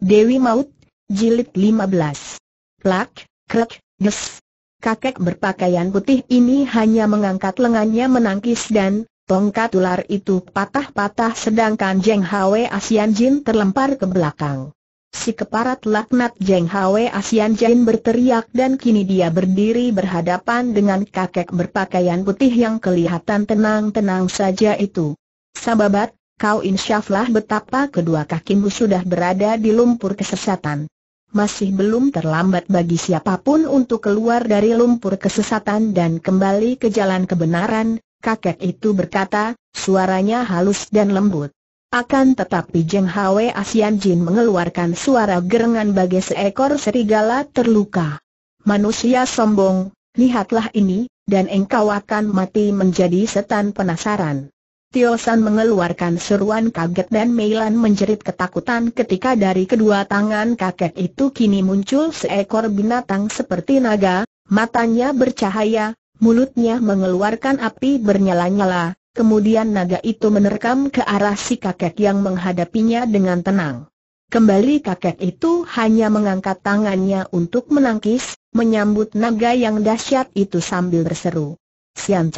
Dewi Maut, Jilid 15. Plak, krek, ges. Kakek berpakaian putih ini hanya mengangkat lengannya menangkis dan tongkat ular itu patah-patah sedangkan Jeng Hwe Asian Jin terlempar ke belakang. Si keparat laknat Jeng Hwe Asian Jin berteriak dan kini dia berdiri berhadapan dengan kakek berpakaian putih yang kelihatan tenang-tenang saja itu. Sababat, kau insyaflah betapa kedua kakimu sudah berada di lumpur kesesatan. Masih belum terlambat bagi siapapun untuk keluar dari lumpur kesesatan dan kembali ke jalan kebenaran, kakek itu berkata, suaranya halus dan lembut. Akan tetapi Jeng Hwe Asian Jin mengeluarkan suara gerengan bagi seekor serigala terluka. Manusia sombong, lihatlah ini, dan engkau akan mati menjadi setan penasaran. Tio San mengeluarkan seruan kaget dan Meilan menjerit ketakutan ketika dari kedua tangan kakek itu kini muncul seekor binatang seperti naga, matanya bercahaya, mulutnya mengeluarkan api bernyala-nyala, kemudian naga itu menerkam ke arah si kakek yang menghadapinya dengan tenang. Kembali kakek itu hanya mengangkat tangannya untuk menangkis, menyambut naga yang dahsyat itu sambil berseru. Sian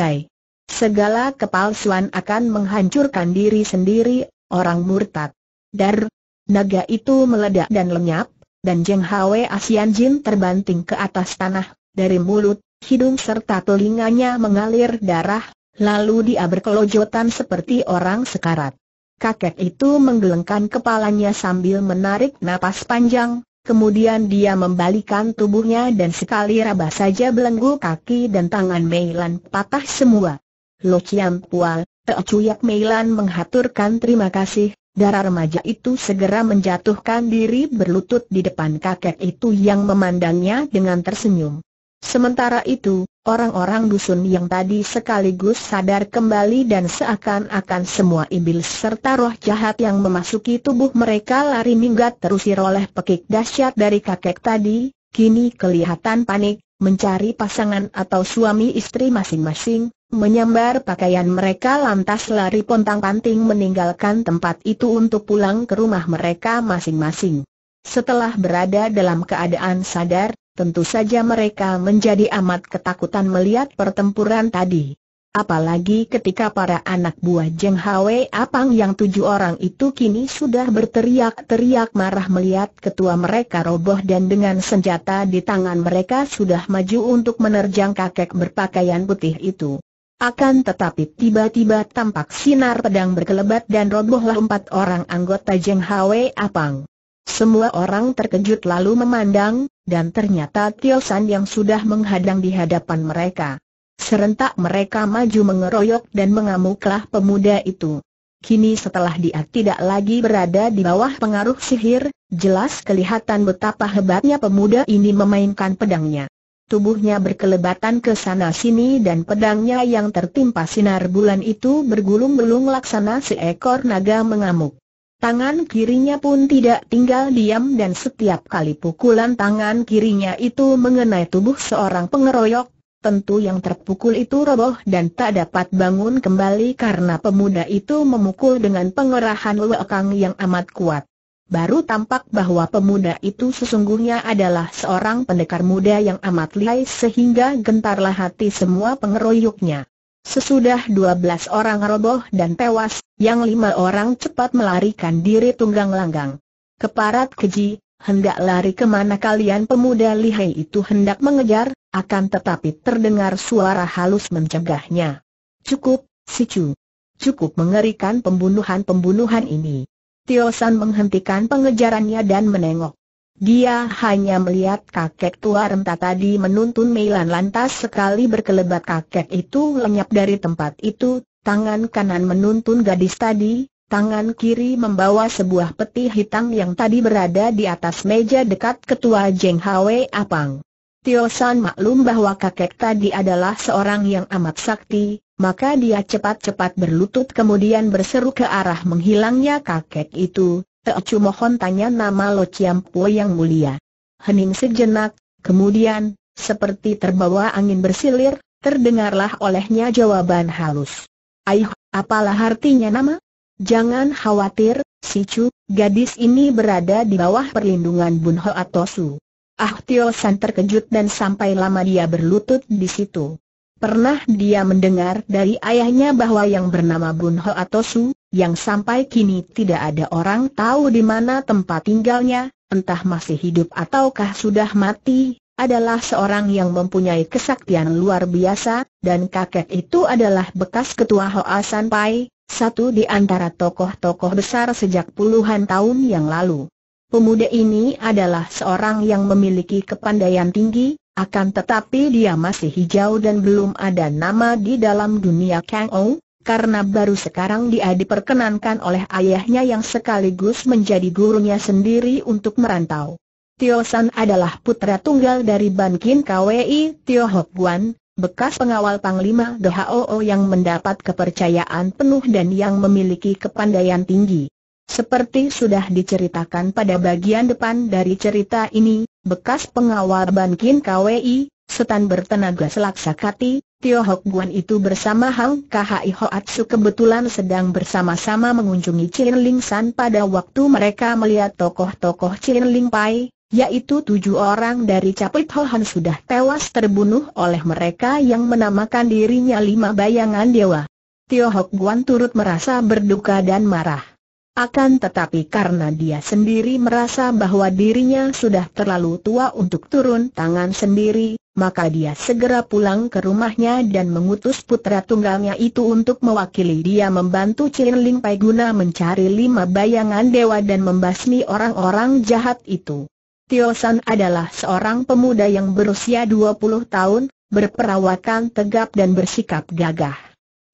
Segala kepalsuan akan menghancurkan diri sendiri, orang murtad. Dar, naga itu meledak dan lenyap, dan Jeng Hwe Asian Jin terbanting ke atas tanah, dari mulut, hidung serta telinganya mengalir darah, lalu dia berkelojotan seperti orang sekarat. Kakek itu menggelengkan kepalanya sambil menarik napas panjang, Kemudian dia membalikan tubuhnya dan sekali raba saja belenggu kaki dan tangan Meilan patah semua. Lo Chiam Pua, Cuyak Meilan menghaturkan terima kasih, darah remaja itu segera menjatuhkan diri berlutut di depan kakek itu yang memandangnya dengan tersenyum. Sementara itu, orang-orang dusun yang tadi sekaligus sadar kembali dan seakan-akan semua iblis serta roh jahat yang memasuki tubuh mereka lari minggat terusir oleh pekik dahsyat dari kakek tadi, kini kelihatan panik, mencari pasangan atau suami istri masing-masing, menyambar pakaian mereka lantas lari pontang-panting meninggalkan tempat itu untuk pulang ke rumah mereka masing-masing. Setelah berada dalam keadaan sadar, tentu saja mereka menjadi amat ketakutan melihat pertempuran tadi. Apalagi ketika para anak buah Jeng Hwe Apang yang tujuh orang itu kini sudah berteriak-teriak marah melihat ketua mereka roboh dan dengan senjata di tangan mereka sudah maju untuk menerjang kakek berpakaian putih itu. Akan tetapi tiba-tiba tampak sinar pedang berkelebat dan robohlah empat orang anggota Jeng Hwe Apang. Semua orang terkejut lalu memandang, dan ternyata Tio San yang sudah menghadang di hadapan mereka. Serentak mereka maju mengeroyok dan mengamuklah pemuda itu. Kini setelah dia tidak lagi berada di bawah pengaruh sihir, jelas kelihatan betapa hebatnya pemuda ini memainkan pedangnya tubuhnya berkelebatan ke sana sini dan pedangnya yang tertimpa sinar bulan itu bergulung-gulung laksana seekor naga mengamuk. Tangan kirinya pun tidak tinggal diam dan setiap kali pukulan tangan kirinya itu mengenai tubuh seorang pengeroyok, tentu yang terpukul itu roboh dan tak dapat bangun kembali karena pemuda itu memukul dengan pengerahan lekang yang amat kuat baru tampak bahwa pemuda itu sesungguhnya adalah seorang pendekar muda yang amat lihai sehingga gentarlah hati semua pengeroyoknya. Sesudah 12 orang roboh dan tewas, yang lima orang cepat melarikan diri tunggang langgang. Keparat keji, hendak lari kemana kalian pemuda lihai itu hendak mengejar, akan tetapi terdengar suara halus mencegahnya. Cukup, Sicu. Cukup mengerikan pembunuhan-pembunuhan ini. Tio San menghentikan pengejarannya dan menengok. Dia hanya melihat kakek tua renta tadi menuntun Meilan lantas sekali berkelebat kakek itu lenyap dari tempat itu, tangan kanan menuntun gadis tadi, tangan kiri membawa sebuah peti hitam yang tadi berada di atas meja dekat ketua Jeng Hwe Apang. Tio San maklum bahwa kakek tadi adalah seorang yang amat sakti, maka dia cepat-cepat berlutut kemudian berseru ke arah menghilangnya kakek itu, Teocu mohon tanya nama Lo Po yang mulia. Hening sejenak, kemudian, seperti terbawa angin bersilir, terdengarlah olehnya jawaban halus. Aih, apalah artinya nama? Jangan khawatir, si Chu, gadis ini berada di bawah perlindungan Bun Ho atau Su. Ah Tio San terkejut dan sampai lama dia berlutut di situ. Pernah dia mendengar dari ayahnya bahwa yang bernama Bun Ho Su, yang sampai kini tidak ada orang tahu di mana tempat tinggalnya, entah masih hidup ataukah sudah mati, adalah seorang yang mempunyai kesaktian luar biasa, dan kakek itu adalah bekas ketua Hoa Pai, satu di antara tokoh-tokoh besar sejak puluhan tahun yang lalu. Pemuda ini adalah seorang yang memiliki kepandaian tinggi, akan tetapi dia masih hijau dan belum ada nama di dalam dunia Kang Ou, karena baru sekarang dia diperkenankan oleh ayahnya yang sekaligus menjadi gurunya sendiri untuk merantau. Tio San adalah putra tunggal dari Bankin KWI Tio Hok Guan, bekas pengawal Panglima DHOO yang mendapat kepercayaan penuh dan yang memiliki kepandaian tinggi. Seperti sudah diceritakan pada bagian depan dari cerita ini, bekas pengawal Bankin KWI, setan bertenaga selaksakati, Tio Hok Guan itu bersama Hang KHI Atsu kebetulan sedang bersama-sama mengunjungi Chin Ling San pada waktu mereka melihat tokoh-tokoh Chin Ling Pai, yaitu tujuh orang dari Capit Ho Han sudah tewas terbunuh oleh mereka yang menamakan dirinya lima bayangan dewa. Tio Hok Guan turut merasa berduka dan marah. Akan tetapi karena dia sendiri merasa bahwa dirinya sudah terlalu tua untuk turun tangan sendiri, maka dia segera pulang ke rumahnya dan mengutus putra tunggalnya itu untuk mewakili dia membantu Chin Ling Pai guna mencari lima bayangan dewa dan membasmi orang-orang jahat itu. Tio San adalah seorang pemuda yang berusia 20 tahun, berperawakan tegap dan bersikap gagah.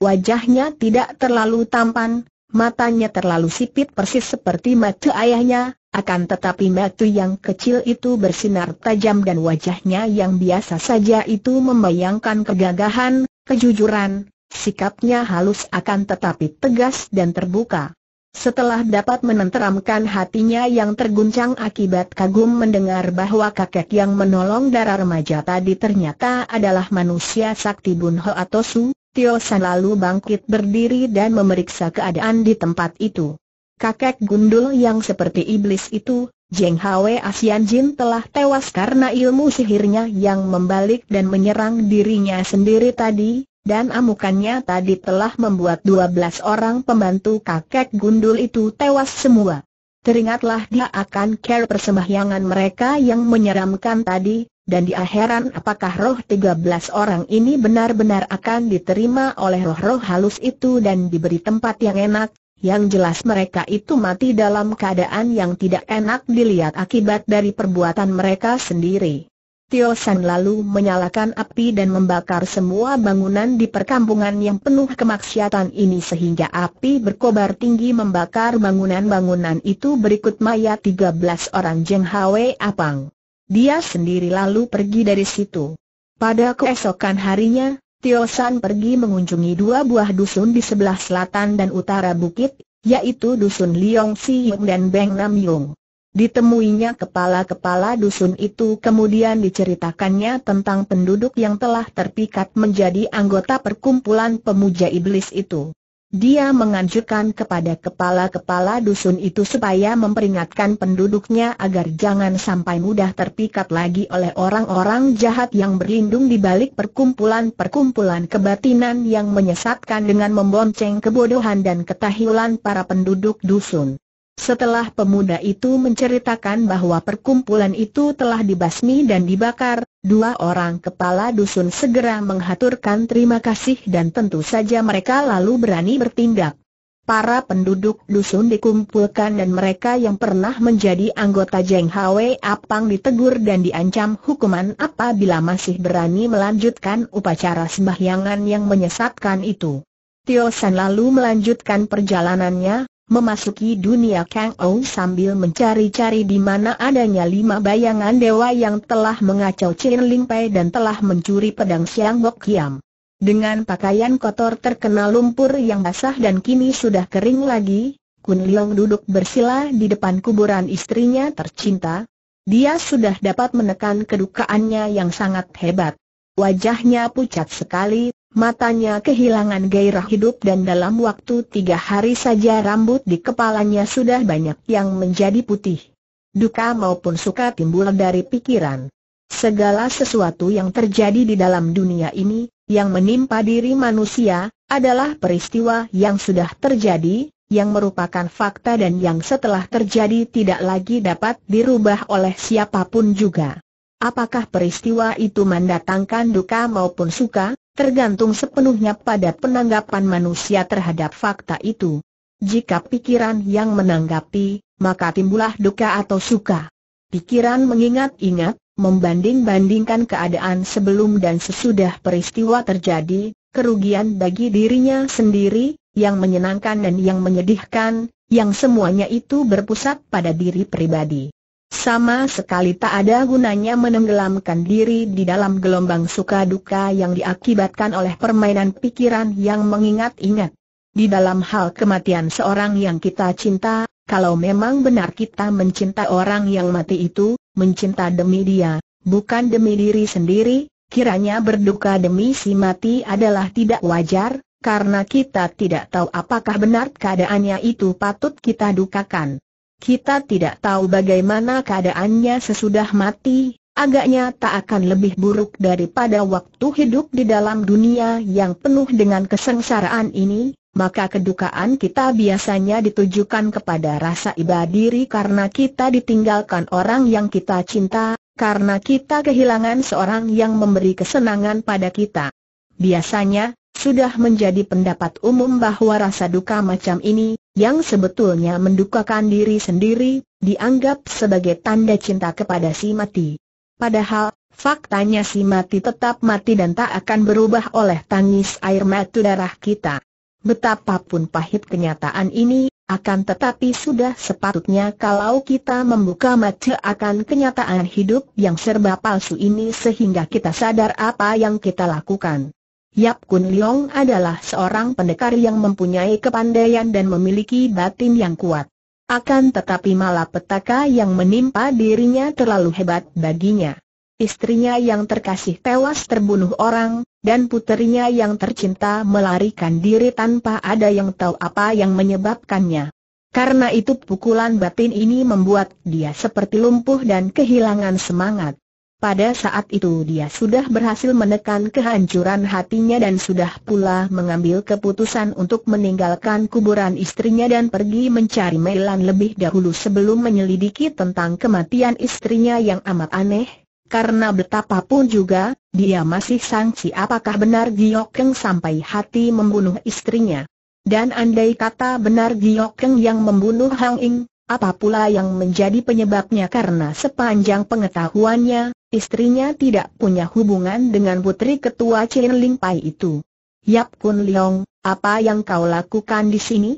Wajahnya tidak terlalu tampan, Matanya terlalu sipit persis seperti mata ayahnya, akan tetapi mata yang kecil itu bersinar tajam dan wajahnya yang biasa saja itu membayangkan kegagahan, kejujuran, sikapnya halus akan tetapi tegas dan terbuka. Setelah dapat menenteramkan hatinya yang terguncang akibat kagum mendengar bahwa kakek yang menolong darah remaja tadi ternyata adalah manusia sakti Bunho atau Su, Tio San lalu bangkit berdiri dan memeriksa keadaan di tempat itu. Kakek gundul yang seperti iblis itu, Jeng Hwe Asian Jin telah tewas karena ilmu sihirnya yang membalik dan menyerang dirinya sendiri tadi, dan amukannya tadi telah membuat 12 orang pembantu kakek gundul itu tewas semua. Teringatlah dia akan care persembahyangan mereka yang menyeramkan tadi, dan di akhiran apakah roh 13 orang ini benar-benar akan diterima oleh roh-roh halus itu dan diberi tempat yang enak, yang jelas mereka itu mati dalam keadaan yang tidak enak dilihat akibat dari perbuatan mereka sendiri. Tio San lalu menyalakan api dan membakar semua bangunan di perkampungan yang penuh kemaksiatan ini sehingga api berkobar tinggi membakar bangunan-bangunan itu berikut mayat 13 orang Jeng Hwe Apang. Dia sendiri lalu pergi dari situ. Pada keesokan harinya, Tio San pergi mengunjungi dua buah dusun di sebelah selatan dan utara bukit, yaitu dusun Liong Yung dan Beng Nam Yung. Ditemuinya kepala-kepala dusun itu kemudian diceritakannya tentang penduduk yang telah terpikat menjadi anggota perkumpulan pemuja iblis itu. Dia menganjurkan kepada kepala-kepala dusun itu supaya memperingatkan penduduknya agar jangan sampai mudah terpikat lagi oleh orang-orang jahat yang berlindung di balik perkumpulan-perkumpulan kebatinan yang menyesatkan dengan membonceng kebodohan dan ketahilan para penduduk dusun. Setelah pemuda itu menceritakan bahwa perkumpulan itu telah dibasmi dan dibakar, dua orang kepala dusun segera menghaturkan terima kasih dan tentu saja mereka lalu berani bertindak. Para penduduk dusun dikumpulkan dan mereka yang pernah menjadi anggota Jeng Hwe Apang ditegur dan diancam hukuman apabila masih berani melanjutkan upacara sembahyangan yang menyesatkan itu. Tio San lalu melanjutkan perjalanannya, memasuki dunia Kang Ou sambil mencari-cari di mana adanya lima bayangan dewa yang telah mengacau Chin Ling pei dan telah mencuri pedang Siang Bok Kiam. Dengan pakaian kotor terkena lumpur yang basah dan kini sudah kering lagi, Kun Leong duduk bersila di depan kuburan istrinya tercinta. Dia sudah dapat menekan kedukaannya yang sangat hebat. Wajahnya pucat sekali, matanya kehilangan gairah hidup dan dalam waktu tiga hari saja rambut di kepalanya sudah banyak yang menjadi putih. Duka maupun suka timbul dari pikiran. Segala sesuatu yang terjadi di dalam dunia ini, yang menimpa diri manusia, adalah peristiwa yang sudah terjadi, yang merupakan fakta dan yang setelah terjadi tidak lagi dapat dirubah oleh siapapun juga. Apakah peristiwa itu mendatangkan duka maupun suka? tergantung sepenuhnya pada penanggapan manusia terhadap fakta itu. Jika pikiran yang menanggapi, maka timbullah duka atau suka. Pikiran mengingat-ingat, membanding-bandingkan keadaan sebelum dan sesudah peristiwa terjadi, kerugian bagi dirinya sendiri, yang menyenangkan dan yang menyedihkan, yang semuanya itu berpusat pada diri pribadi. Sama sekali tak ada gunanya menenggelamkan diri di dalam gelombang suka duka yang diakibatkan oleh permainan pikiran yang mengingat-ingat. Di dalam hal kematian seorang yang kita cinta, kalau memang benar kita mencinta orang yang mati itu, mencinta demi dia, bukan demi diri sendiri, kiranya berduka demi si mati adalah tidak wajar, karena kita tidak tahu apakah benar keadaannya itu patut kita dukakan. Kita tidak tahu bagaimana keadaannya sesudah mati, agaknya tak akan lebih buruk daripada waktu hidup di dalam dunia yang penuh dengan kesengsaraan ini, maka kedukaan kita biasanya ditujukan kepada rasa iba diri karena kita ditinggalkan orang yang kita cinta, karena kita kehilangan seorang yang memberi kesenangan pada kita. Biasanya, sudah menjadi pendapat umum bahwa rasa duka macam ini, yang sebetulnya mendukakan diri sendiri, dianggap sebagai tanda cinta kepada si mati. Padahal, faktanya si mati tetap mati dan tak akan berubah oleh tangis air mata darah kita. Betapapun pahit kenyataan ini, akan tetapi sudah sepatutnya kalau kita membuka mata akan kenyataan hidup yang serba palsu ini sehingga kita sadar apa yang kita lakukan. Yap Kun Leong adalah seorang pendekar yang mempunyai kepandaian dan memiliki batin yang kuat. Akan tetapi malapetaka yang menimpa dirinya terlalu hebat baginya. Istrinya yang terkasih tewas terbunuh orang, dan puterinya yang tercinta melarikan diri tanpa ada yang tahu apa yang menyebabkannya. Karena itu pukulan batin ini membuat dia seperti lumpuh dan kehilangan semangat. Pada saat itu dia sudah berhasil menekan kehancuran hatinya dan sudah pula mengambil keputusan untuk meninggalkan kuburan istrinya dan pergi mencari Melan lebih dahulu sebelum menyelidiki tentang kematian istrinya yang amat aneh, karena betapapun juga, dia masih sangsi apakah benar Giokeng sampai hati membunuh istrinya. Dan andai kata benar Giokeng yang membunuh Hang Ing, apa pula yang menjadi penyebabnya karena sepanjang pengetahuannya, istrinya tidak punya hubungan dengan putri ketua Chin Ling Pai itu. Yap Kun Leong, apa yang kau lakukan di sini?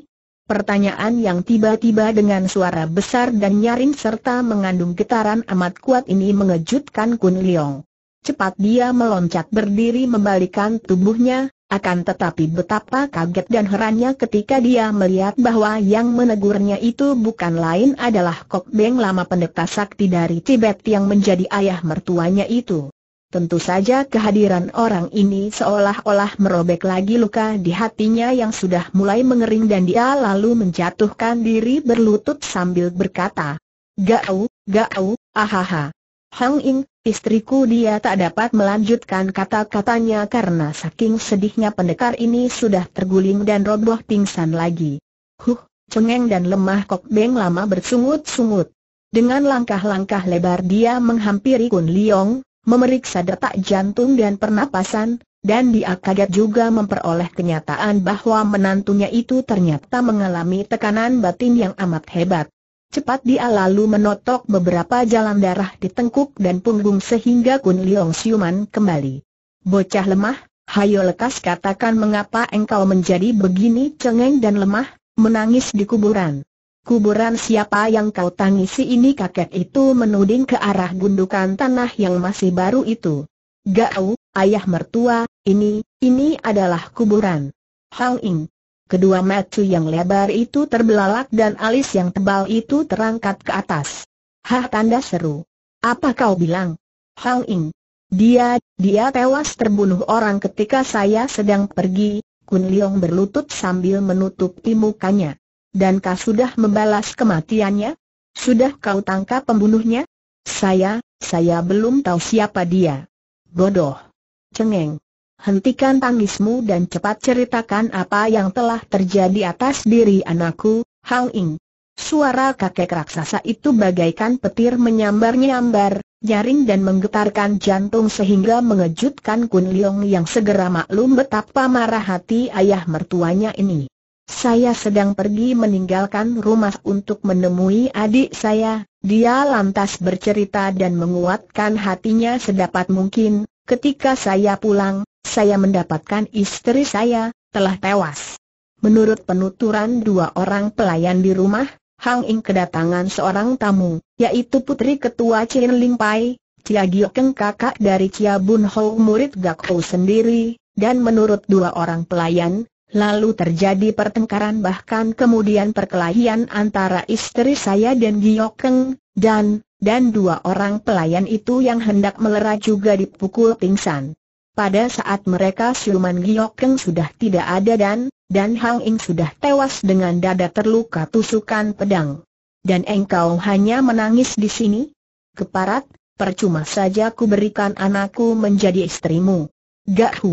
Pertanyaan yang tiba-tiba dengan suara besar dan nyaring serta mengandung getaran amat kuat ini mengejutkan Kun Leong. Cepat dia meloncat berdiri membalikan tubuhnya, akan tetapi betapa kaget dan herannya ketika dia melihat bahwa yang menegurnya itu bukan lain adalah Kok Beng lama pendeta sakti dari Tibet yang menjadi ayah mertuanya itu. Tentu saja kehadiran orang ini seolah-olah merobek lagi luka di hatinya yang sudah mulai mengering dan dia lalu menjatuhkan diri berlutut sambil berkata, Gau, gau, ahaha. Hang Ing, Istriku dia tak dapat melanjutkan kata-katanya karena saking sedihnya pendekar ini sudah terguling dan roboh pingsan lagi. Huh, cengeng dan lemah Kok Beng lama bersungut-sungut. Dengan langkah-langkah lebar dia menghampiri Kun Liong, memeriksa detak jantung dan pernapasan, dan dia kaget juga memperoleh kenyataan bahwa menantunya itu ternyata mengalami tekanan batin yang amat hebat. Cepat dia lalu menotok beberapa jalan darah di tengkuk dan punggung sehingga Kun Leong siuman kembali. Bocah lemah, hayo lekas katakan mengapa engkau menjadi begini cengeng dan lemah, menangis di kuburan. Kuburan siapa yang kau tangisi ini kakek itu menuding ke arah gundukan tanah yang masih baru itu. Gau, ayah mertua, ini, ini adalah kuburan. Hang Ing, Kedua mata yang lebar itu terbelalak dan alis yang tebal itu terangkat ke atas. Hah tanda seru. Apa kau bilang? Hang Ing. Dia, dia tewas terbunuh orang ketika saya sedang pergi, Kun Leong berlutut sambil menutupi mukanya. Dan kau sudah membalas kematiannya? Sudah kau tangkap pembunuhnya? Saya, saya belum tahu siapa dia. Bodoh. Cengeng hentikan tangismu dan cepat ceritakan apa yang telah terjadi atas diri anakku, Hang Ing. Suara kakek raksasa itu bagaikan petir menyambar-nyambar, nyaring dan menggetarkan jantung sehingga mengejutkan Kun Leong yang segera maklum betapa marah hati ayah mertuanya ini. Saya sedang pergi meninggalkan rumah untuk menemui adik saya, dia lantas bercerita dan menguatkan hatinya sedapat mungkin, ketika saya pulang, saya mendapatkan istri saya, telah tewas. Menurut penuturan dua orang pelayan di rumah, Hang Ing kedatangan seorang tamu, yaitu putri ketua Chin Ling Pai, Cia Giokeng kakak dari Cia Bun Ho murid Gak Ho sendiri, dan menurut dua orang pelayan, lalu terjadi pertengkaran bahkan kemudian perkelahian antara istri saya dan Giokeng, dan, dan dua orang pelayan itu yang hendak melerai juga dipukul pingsan. Pada saat mereka siluman Giokeng sudah tidak ada dan, dan Hang Ing sudah tewas dengan dada terluka tusukan pedang. Dan engkau hanya menangis di sini? Keparat, percuma saja ku berikan anakku menjadi istrimu. Hu,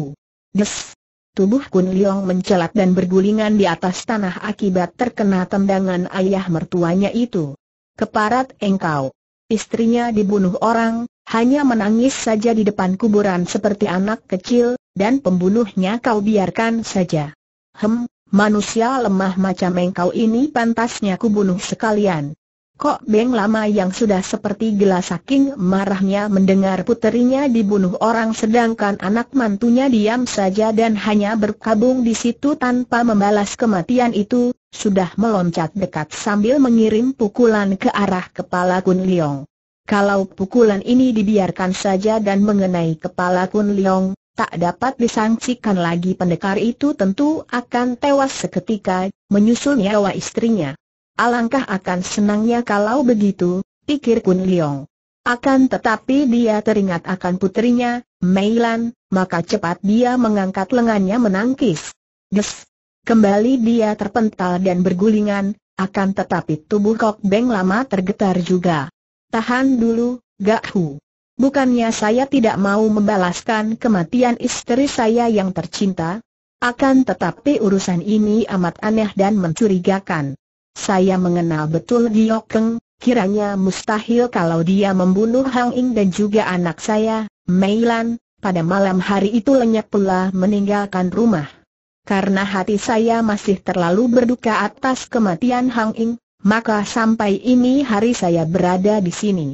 Des. Tubuh Kun Liong mencelat dan bergulingan di atas tanah akibat terkena tendangan ayah mertuanya itu. Keparat engkau. Istrinya dibunuh orang, hanya menangis saja di depan kuburan seperti anak kecil, dan pembunuhnya kau biarkan saja. Hem, manusia lemah macam engkau ini pantasnya kubunuh sekalian. Kok Beng Lama yang sudah seperti gelas saking marahnya mendengar puterinya dibunuh orang sedangkan anak mantunya diam saja dan hanya berkabung di situ tanpa membalas kematian itu, sudah meloncat dekat sambil mengirim pukulan ke arah kepala Kun Leong. Kalau pukulan ini dibiarkan saja dan mengenai kepala Kun Leong, tak dapat disangsikan lagi pendekar itu tentu akan tewas seketika, menyusul nyawa istrinya. Alangkah akan senangnya kalau begitu, pikir Kun Leong. Akan tetapi dia teringat akan putrinya, Mei Lan, maka cepat dia mengangkat lengannya menangkis. Des! Kembali dia terpental dan bergulingan, akan tetapi tubuh Kok Beng lama tergetar juga. Tahan dulu, Gak Hu. Bukannya saya tidak mau membalaskan kematian istri saya yang tercinta, akan tetapi urusan ini amat aneh dan mencurigakan. Saya mengenal betul Giokeng, kiranya mustahil kalau dia membunuh Hang Ing dan juga anak saya, Mei Lan, pada malam hari itu lenyap pula meninggalkan rumah. Karena hati saya masih terlalu berduka atas kematian Hang Ing, maka sampai ini hari saya berada di sini.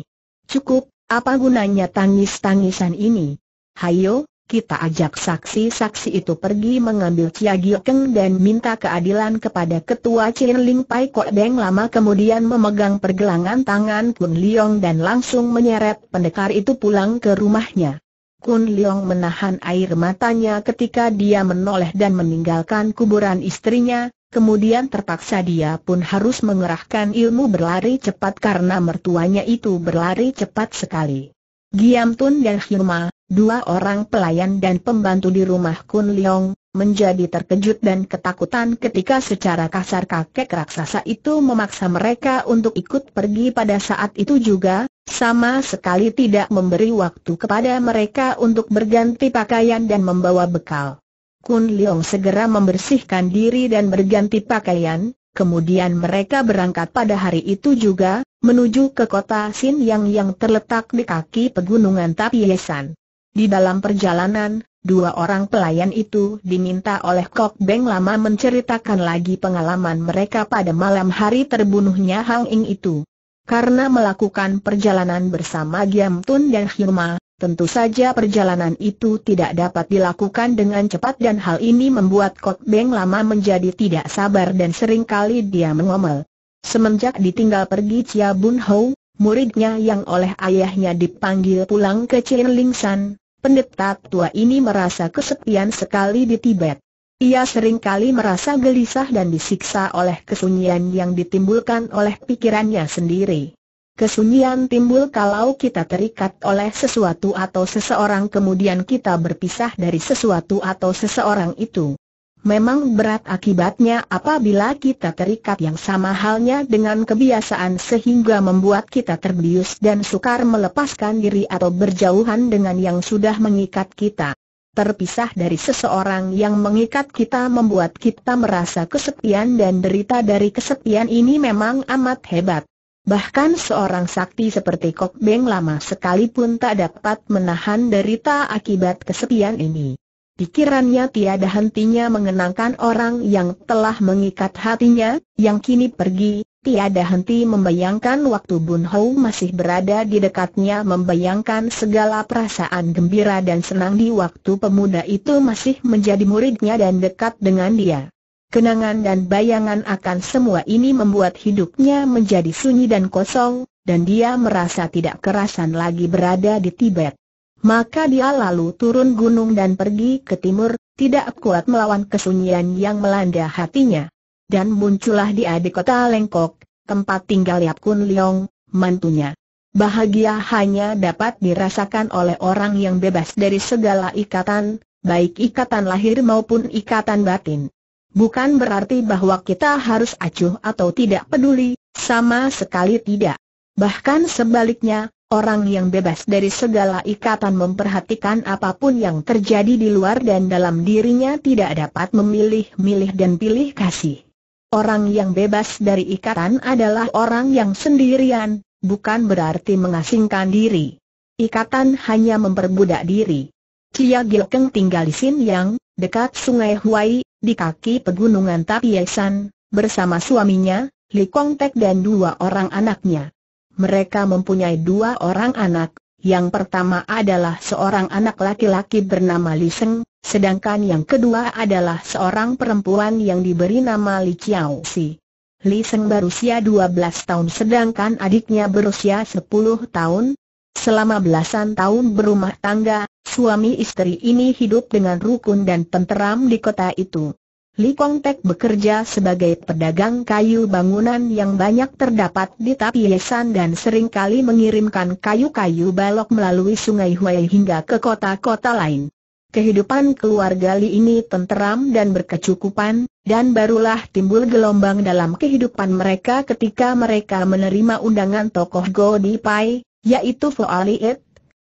Cukup, apa gunanya tangis-tangisan ini? Hayo, kita ajak saksi-saksi itu pergi mengambil Cia Giokeng dan minta keadilan kepada Ketua Chin Ling Pai Kok Deng lama kemudian memegang pergelangan tangan Kun Liong dan langsung menyeret pendekar itu pulang ke rumahnya. Kun Liong menahan air matanya ketika dia menoleh dan meninggalkan kuburan istrinya, Kemudian terpaksa dia pun harus mengerahkan ilmu berlari cepat karena mertuanya itu berlari cepat sekali. Giam Tun dan Hirma, dua orang pelayan dan pembantu di rumah Kun Leong, menjadi terkejut dan ketakutan ketika secara kasar kakek raksasa itu memaksa mereka untuk ikut pergi pada saat itu juga, sama sekali tidak memberi waktu kepada mereka untuk berganti pakaian dan membawa bekal. Kun Leong segera membersihkan diri dan berganti pakaian, kemudian mereka berangkat pada hari itu juga, menuju ke kota Sin Yang yang terletak di kaki pegunungan Tapiesan. Di dalam perjalanan, dua orang pelayan itu diminta oleh Kok Beng lama menceritakan lagi pengalaman mereka pada malam hari terbunuhnya Hang Ing itu. Karena melakukan perjalanan bersama Giam Tun dan Hirma, Tentu saja perjalanan itu tidak dapat dilakukan dengan cepat dan hal ini membuat Kok Beng lama menjadi tidak sabar dan seringkali dia mengomel. Semenjak ditinggal pergi Chia Bun Ho, muridnya yang oleh ayahnya dipanggil pulang ke Chin Ling San, pendeta tua ini merasa kesepian sekali di Tibet. Ia sering kali merasa gelisah dan disiksa oleh kesunyian yang ditimbulkan oleh pikirannya sendiri. Kesunyian timbul kalau kita terikat oleh sesuatu atau seseorang kemudian kita berpisah dari sesuatu atau seseorang itu. Memang berat akibatnya apabila kita terikat yang sama halnya dengan kebiasaan sehingga membuat kita terbius dan sukar melepaskan diri atau berjauhan dengan yang sudah mengikat kita. Terpisah dari seseorang yang mengikat kita membuat kita merasa kesepian dan derita dari kesepian ini memang amat hebat. Bahkan seorang sakti seperti Kok Beng lama sekalipun tak dapat menahan derita akibat kesepian ini. Pikirannya tiada hentinya mengenangkan orang yang telah mengikat hatinya, yang kini pergi, tiada henti membayangkan waktu Bun Hou masih berada di dekatnya membayangkan segala perasaan gembira dan senang di waktu pemuda itu masih menjadi muridnya dan dekat dengan dia. Kenangan dan bayangan akan semua ini membuat hidupnya menjadi sunyi dan kosong, dan dia merasa tidak kerasan lagi berada di Tibet. Maka dia lalu turun gunung dan pergi ke timur, tidak kuat melawan kesunyian yang melanda hatinya. Dan muncullah dia di kota Lengkok, tempat tinggal Yap Kun Leong, mantunya. Bahagia hanya dapat dirasakan oleh orang yang bebas dari segala ikatan, baik ikatan lahir maupun ikatan batin. Bukan berarti bahwa kita harus acuh atau tidak peduli, sama sekali tidak. Bahkan sebaliknya, orang yang bebas dari segala ikatan memperhatikan apapun yang terjadi di luar dan dalam dirinya tidak dapat memilih-milih dan pilih kasih. Orang yang bebas dari ikatan adalah orang yang sendirian, bukan berarti mengasingkan diri. Ikatan hanya memperbudak diri. Cia Gilkeng tinggal di sin yang, dekat sungai Huai, di kaki pegunungan Tapiesan, bersama suaminya, Li Kongtek dan dua orang anaknya. Mereka mempunyai dua orang anak, yang pertama adalah seorang anak laki-laki bernama Li Seng, sedangkan yang kedua adalah seorang perempuan yang diberi nama Li Chiao Si. Li Seng berusia 12 tahun sedangkan adiknya berusia 10 tahun, Selama belasan tahun berumah tangga, suami istri ini hidup dengan rukun dan tenteram di kota itu. Li Kong Tek bekerja sebagai pedagang kayu bangunan yang banyak terdapat di Tapiesan dan seringkali mengirimkan kayu-kayu balok melalui sungai Huai hingga ke kota-kota lain. Kehidupan keluarga Li ini tenteram dan berkecukupan, dan barulah timbul gelombang dalam kehidupan mereka ketika mereka menerima undangan tokoh Go Di Pai, yaitu Foaliet,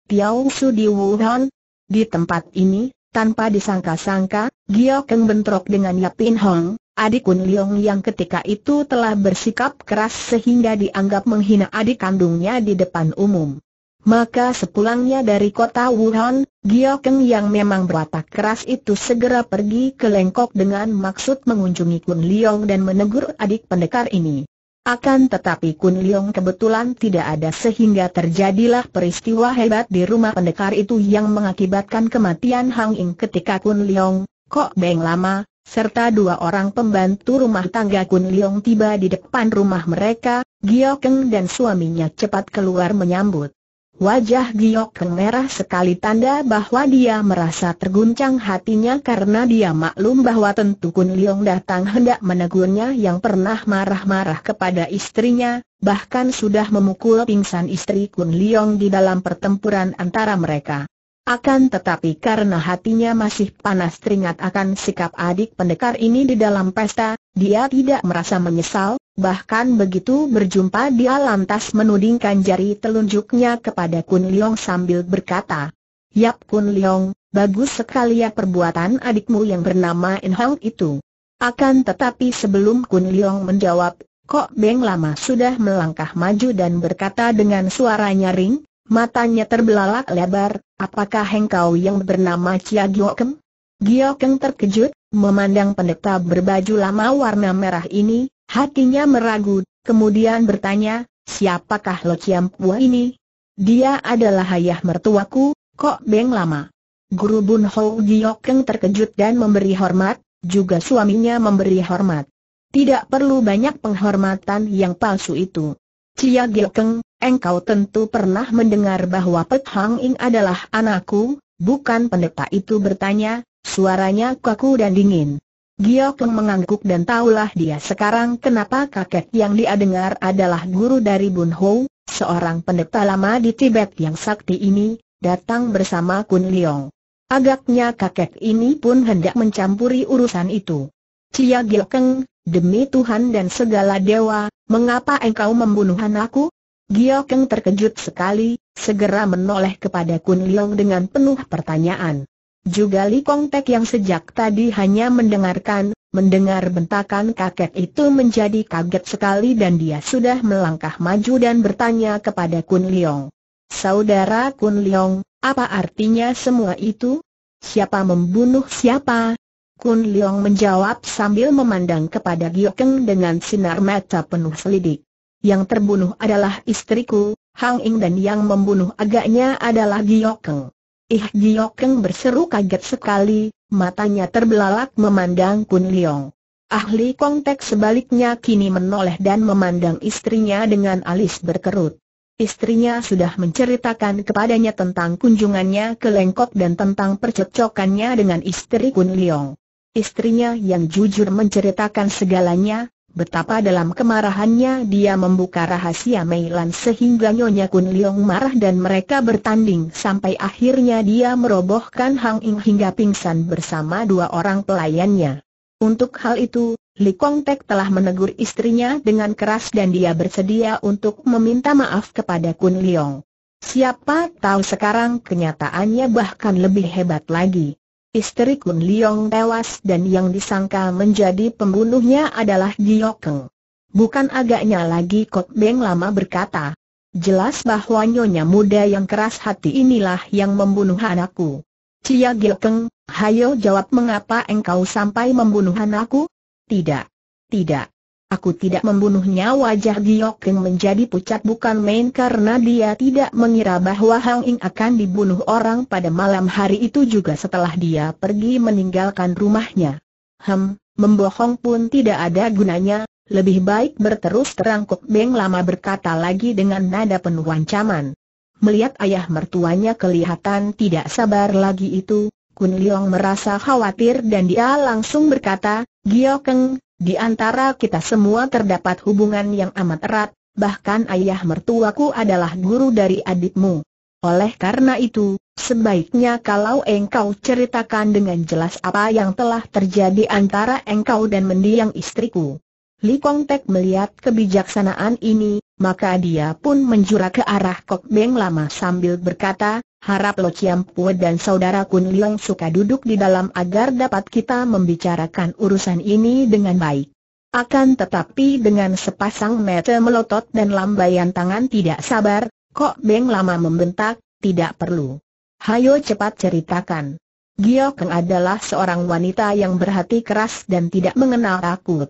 Tiao Su di Wuhan. Di tempat ini, tanpa disangka-sangka, Gio Keng bentrok dengan Yapin Hong, adik Kun Leong yang ketika itu telah bersikap keras sehingga dianggap menghina adik kandungnya di depan umum. Maka sepulangnya dari kota Wuhan, Gio Keng yang memang berwatak keras itu segera pergi ke Lengkok dengan maksud mengunjungi Kun Leong dan menegur adik pendekar ini. Akan tetapi Kun Leong kebetulan tidak ada sehingga terjadilah peristiwa hebat di rumah pendekar itu yang mengakibatkan kematian Hang Ing ketika Kun Leong, Kok Beng Lama, serta dua orang pembantu rumah tangga Kun Leong tiba di depan rumah mereka, Gio Keng dan suaminya cepat keluar menyambut. Wajah Giok merah sekali tanda bahwa dia merasa terguncang hatinya karena dia maklum bahwa tentu Kun Leong datang hendak menegurnya yang pernah marah-marah kepada istrinya, bahkan sudah memukul pingsan istri Kun Leong di dalam pertempuran antara mereka. Akan tetapi karena hatinya masih panas teringat akan sikap adik pendekar ini di dalam pesta, dia tidak merasa menyesal, Bahkan begitu berjumpa dia lantas menudingkan jari telunjuknya kepada Kun Leong sambil berkata, Yap Kun Leong, bagus sekali ya perbuatan adikmu yang bernama In Hong itu. Akan tetapi sebelum Kun Leong menjawab, Kok Beng lama sudah melangkah maju dan berkata dengan suara nyaring, matanya terbelalak lebar, apakah engkau yang bernama Chia Gio Kem? Gio Keng terkejut, memandang pendeta berbaju lama warna merah ini, Hatinya meragu, kemudian bertanya, siapakah Lo Chiam Pua ini? Dia adalah ayah mertuaku, Kok Beng Lama. Guru Bun Ho Keng terkejut dan memberi hormat, juga suaminya memberi hormat. Tidak perlu banyak penghormatan yang palsu itu. Cia Keng, engkau tentu pernah mendengar bahwa Pek Hang Ing adalah anakku, bukan pendeta itu bertanya, suaranya kaku dan dingin. Giokeng mengangguk dan tahulah dia sekarang kenapa kakek yang dia dengar adalah guru dari Bun Ho, seorang pendeta lama di Tibet yang sakti ini, datang bersama Kun Liong. Agaknya kakek ini pun hendak mencampuri urusan itu. Cia Giokeng, demi Tuhan dan segala dewa, mengapa engkau membunuh anakku? Giokeng terkejut sekali, segera menoleh kepada Kun Liong dengan penuh pertanyaan. Juga Li Kong Tek yang sejak tadi hanya mendengarkan, mendengar bentakan kakek itu menjadi kaget sekali dan dia sudah melangkah maju dan bertanya kepada Kun Leong. Saudara Kun Leong, apa artinya semua itu? Siapa membunuh siapa? Kun Leong menjawab sambil memandang kepada Giokeng dengan sinar mata penuh selidik. Yang terbunuh adalah istriku, Hang Ing dan yang membunuh agaknya adalah Giokeng. Ih Jiokeng berseru kaget sekali, matanya terbelalak memandang Kun Leong. Ahli konteks sebaliknya kini menoleh dan memandang istrinya dengan alis berkerut. Istrinya sudah menceritakan kepadanya tentang kunjungannya ke Lengkok dan tentang percocokannya dengan istri Kun Leong. Istrinya yang jujur menceritakan segalanya, betapa dalam kemarahannya dia membuka rahasia Meilan sehingga Nyonya Kun Leong marah dan mereka bertanding sampai akhirnya dia merobohkan Hang Ying hingga pingsan bersama dua orang pelayannya. Untuk hal itu, Li Kong Tek telah menegur istrinya dengan keras dan dia bersedia untuk meminta maaf kepada Kun Leong. Siapa tahu sekarang kenyataannya bahkan lebih hebat lagi istri Kun Leong tewas dan yang disangka menjadi pembunuhnya adalah Giokeng. Bukan agaknya lagi Kot Beng lama berkata. Jelas bahwa nyonya muda yang keras hati inilah yang membunuh anakku. Cia Giokeng, hayo jawab mengapa engkau sampai membunuh anakku? Tidak. Tidak. Aku tidak membunuhnya wajah Giok King menjadi pucat bukan main karena dia tidak mengira bahwa Hang Ing akan dibunuh orang pada malam hari itu juga setelah dia pergi meninggalkan rumahnya. Hem, membohong pun tidak ada gunanya, lebih baik berterus terang Kok Beng lama berkata lagi dengan nada penuh ancaman. Melihat ayah mertuanya kelihatan tidak sabar lagi itu, Kun Leong merasa khawatir dan dia langsung berkata, Giok King, di antara kita semua terdapat hubungan yang amat erat, bahkan ayah mertuaku adalah guru dari adikmu. Oleh karena itu, sebaiknya kalau engkau ceritakan dengan jelas apa yang telah terjadi antara engkau dan mendiang istriku. Li Kong Tek melihat kebijaksanaan ini, maka dia pun menjurah ke arah Kok Beng Lama sambil berkata, Harap Lo Chiam Pue dan saudara Kun Liang suka duduk di dalam agar dapat kita membicarakan urusan ini dengan baik. Akan tetapi dengan sepasang mata melotot dan lambaian tangan tidak sabar, Kok Beng lama membentak, tidak perlu. Hayo cepat ceritakan. Gio Keng adalah seorang wanita yang berhati keras dan tidak mengenal takut.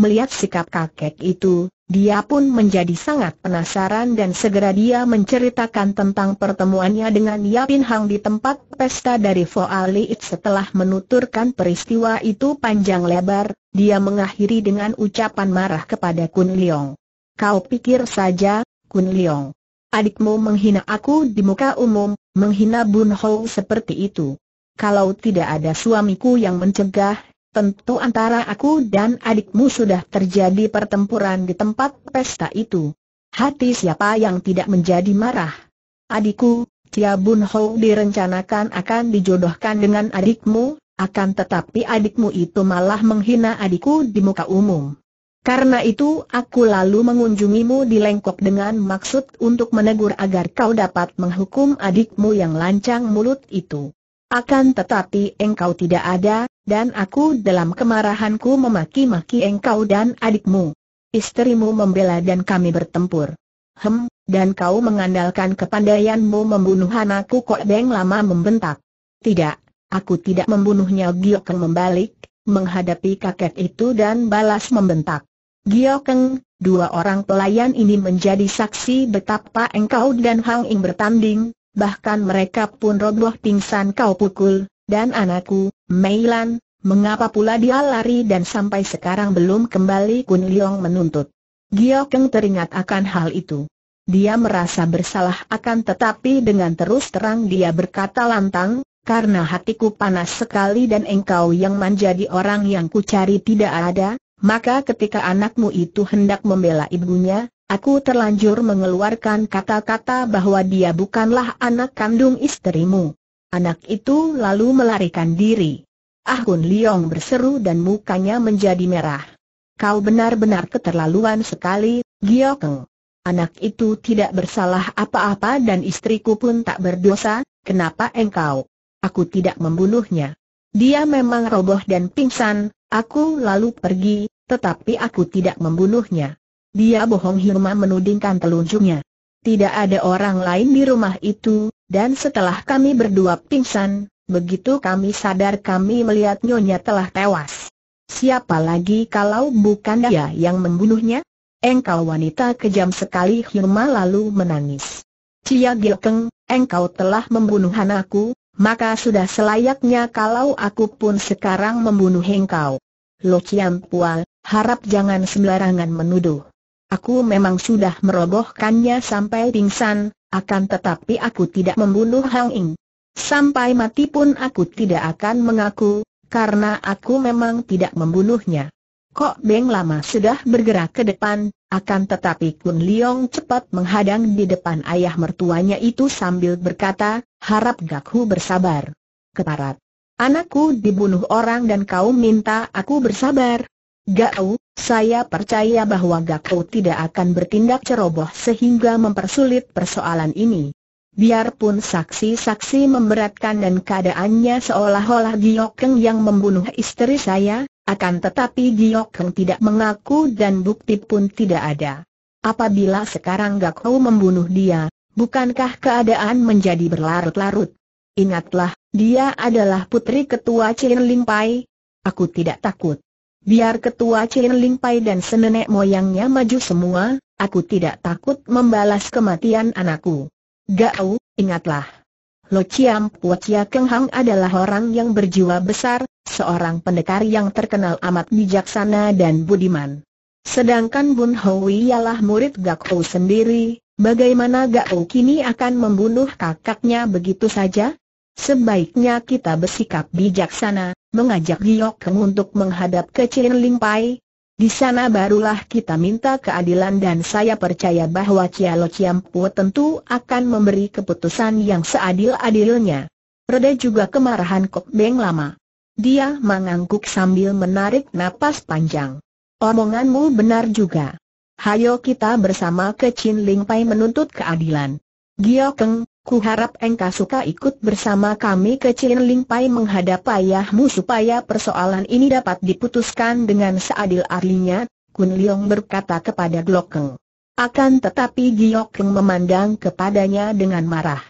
Melihat sikap kakek itu, dia pun menjadi sangat penasaran dan segera dia menceritakan tentang pertemuannya dengan Yapin Hang di tempat pesta dari Fo Ali. setelah menuturkan peristiwa itu panjang lebar, dia mengakhiri dengan ucapan marah kepada Kun Leong. Kau pikir saja, Kun Leong. Adikmu menghina aku di muka umum, menghina Bun Hou seperti itu. Kalau tidak ada suamiku yang mencegah, Tentu antara aku dan adikmu sudah terjadi pertempuran di tempat pesta itu. Hati siapa yang tidak menjadi marah? Adikku, Tia Bun Ho direncanakan akan dijodohkan dengan adikmu, akan tetapi adikmu itu malah menghina adikku di muka umum. Karena itu aku lalu mengunjungimu di Lengkok dengan maksud untuk menegur agar kau dapat menghukum adikmu yang lancang mulut itu. Akan tetapi engkau tidak ada, dan aku dalam kemarahanku memaki-maki engkau dan adikmu. Istrimu membela dan kami bertempur. Hem, dan kau mengandalkan kepandaianmu membunuh anakku Kok Beng lama membentak. Tidak, aku tidak membunuhnya Giokeng membalik, menghadapi kakek itu dan balas membentak. Giokeng, dua orang pelayan ini menjadi saksi betapa engkau dan Hang Ing bertanding, bahkan mereka pun roboh pingsan kau pukul, dan anakku, Meilan, mengapa pula dia lari dan sampai sekarang belum kembali Kun Leong menuntut? Gio Keng teringat akan hal itu. Dia merasa bersalah akan tetapi dengan terus terang dia berkata lantang, karena hatiku panas sekali dan engkau yang menjadi orang yang kucari tidak ada, maka ketika anakmu itu hendak membela ibunya, aku terlanjur mengeluarkan kata-kata bahwa dia bukanlah anak kandung istrimu. Anak itu lalu melarikan diri. Ah Kun Liong berseru dan mukanya menjadi merah. Kau benar-benar keterlaluan sekali, Giokeng. Anak itu tidak bersalah apa-apa dan istriku pun tak berdosa, kenapa engkau? Aku tidak membunuhnya. Dia memang roboh dan pingsan, aku lalu pergi, tetapi aku tidak membunuhnya. Dia bohong Hirma menudingkan telunjuknya tidak ada orang lain di rumah itu, dan setelah kami berdua pingsan, begitu kami sadar kami melihat Nyonya telah tewas. Siapa lagi kalau bukan dia yang membunuhnya? Engkau wanita kejam sekali Hilma lalu menangis. Cia Gilkeng, engkau telah membunuh anakku, maka sudah selayaknya kalau aku pun sekarang membunuh engkau. Lo Ciampua, harap jangan sembarangan menuduh. Aku memang sudah merobohkannya sampai pingsan, akan tetapi aku tidak membunuh Hang Ing. Sampai mati pun aku tidak akan mengaku, karena aku memang tidak membunuhnya. Kok Beng lama sudah bergerak ke depan, akan tetapi Kun Leong cepat menghadang di depan ayah mertuanya itu sambil berkata, harap gak Gakhu bersabar. Keparat. Anakku dibunuh orang dan kau minta aku bersabar, Gakau, saya percaya bahwa gakau tidak akan bertindak ceroboh sehingga mempersulit persoalan ini. Biarpun saksi-saksi memberatkan dan keadaannya seolah-olah Giokeng yang membunuh istri saya, akan tetapi Giokeng tidak mengaku dan bukti pun tidak ada. Apabila sekarang gakau membunuh dia, bukankah keadaan menjadi berlarut-larut? Ingatlah, dia adalah putri ketua Chin Pai. Aku tidak takut. Biar ketua Chin Ling Pai dan senenek moyangnya maju semua, aku tidak takut membalas kematian anakku. Gao, ingatlah. Lo Chiam Puo Chia Keng Hang adalah orang yang berjiwa besar, seorang pendekar yang terkenal amat bijaksana dan budiman. Sedangkan Bun Hui ialah murid Gao sendiri, bagaimana Gao kini akan membunuh kakaknya begitu saja? Sebaiknya kita bersikap bijaksana, mengajak Giok Heng untuk menghadap ke Chin Ling Pai. Di sana barulah kita minta keadilan dan saya percaya bahwa Cialo Ciampu tentu akan memberi keputusan yang seadil-adilnya. Reda juga kemarahan Kok Beng lama. Dia mengangguk sambil menarik napas panjang. Omonganmu benar juga. Hayo kita bersama ke Chin Ling Pai menuntut keadilan. Giokeng, Ku harap engkau suka ikut bersama kami ke Chin Pai menghadap ayahmu supaya persoalan ini dapat diputuskan dengan seadil-adilnya, Kun Leong berkata kepada Glokeng. Akan tetapi Giokeng memandang kepadanya dengan marah.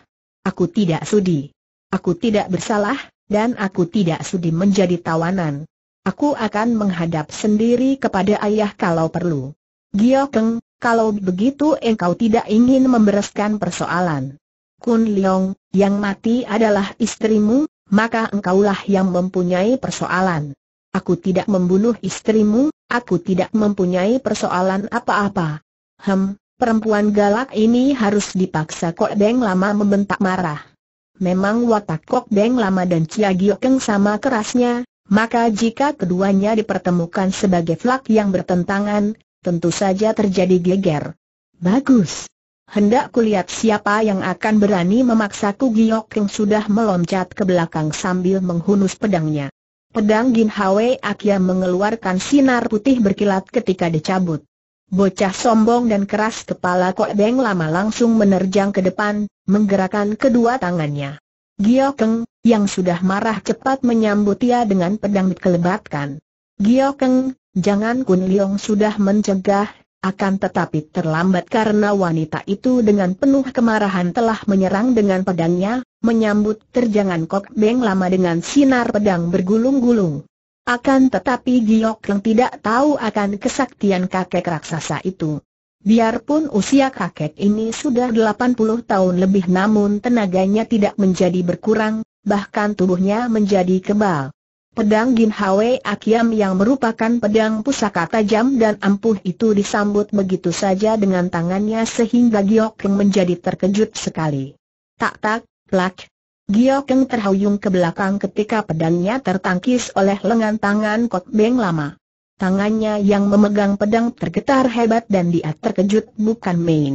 Aku tidak sudi. Aku tidak bersalah, dan aku tidak sudi menjadi tawanan. Aku akan menghadap sendiri kepada ayah kalau perlu. Giokeng, kalau begitu engkau tidak ingin membereskan persoalan Kun Leong, yang mati adalah istrimu, maka engkaulah yang mempunyai persoalan. Aku tidak membunuh istrimu, aku tidak mempunyai persoalan apa-apa. Hem, perempuan galak ini harus dipaksa Kok Deng Lama membentak marah. Memang watak Kok Deng Lama dan Cia Giokeng sama kerasnya, maka jika keduanya dipertemukan sebagai flak yang bertentangan, tentu saja terjadi geger. Bagus. Hendak kulihat siapa yang akan berani memaksaku Giok Yang sudah meloncat ke belakang sambil menghunus pedangnya. Pedang Gin Hwe Akia mengeluarkan sinar putih berkilat ketika dicabut. Bocah sombong dan keras kepala Kok Beng Lama langsung menerjang ke depan, menggerakkan kedua tangannya. Giok Keng, yang sudah marah cepat menyambut ia dengan pedang dikelebatkan. Giok Keng, jangan Kun Liong sudah mencegah, akan tetapi terlambat karena wanita itu dengan penuh kemarahan telah menyerang dengan pedangnya, menyambut terjangan Kok Beng lama dengan sinar pedang bergulung-gulung. Akan tetapi Giok yang tidak tahu akan kesaktian kakek raksasa itu. Biarpun usia kakek ini sudah 80 tahun lebih namun tenaganya tidak menjadi berkurang, bahkan tubuhnya menjadi kebal. Pedang Gin Hwe Akiam yang merupakan pedang pusaka tajam dan ampuh itu disambut begitu saja dengan tangannya sehingga Giok menjadi terkejut sekali. Tak tak, plak. Giok terhuyung ke belakang ketika pedangnya tertangkis oleh lengan tangan Kot Beng Lama. Tangannya yang memegang pedang tergetar hebat dan dia terkejut bukan main.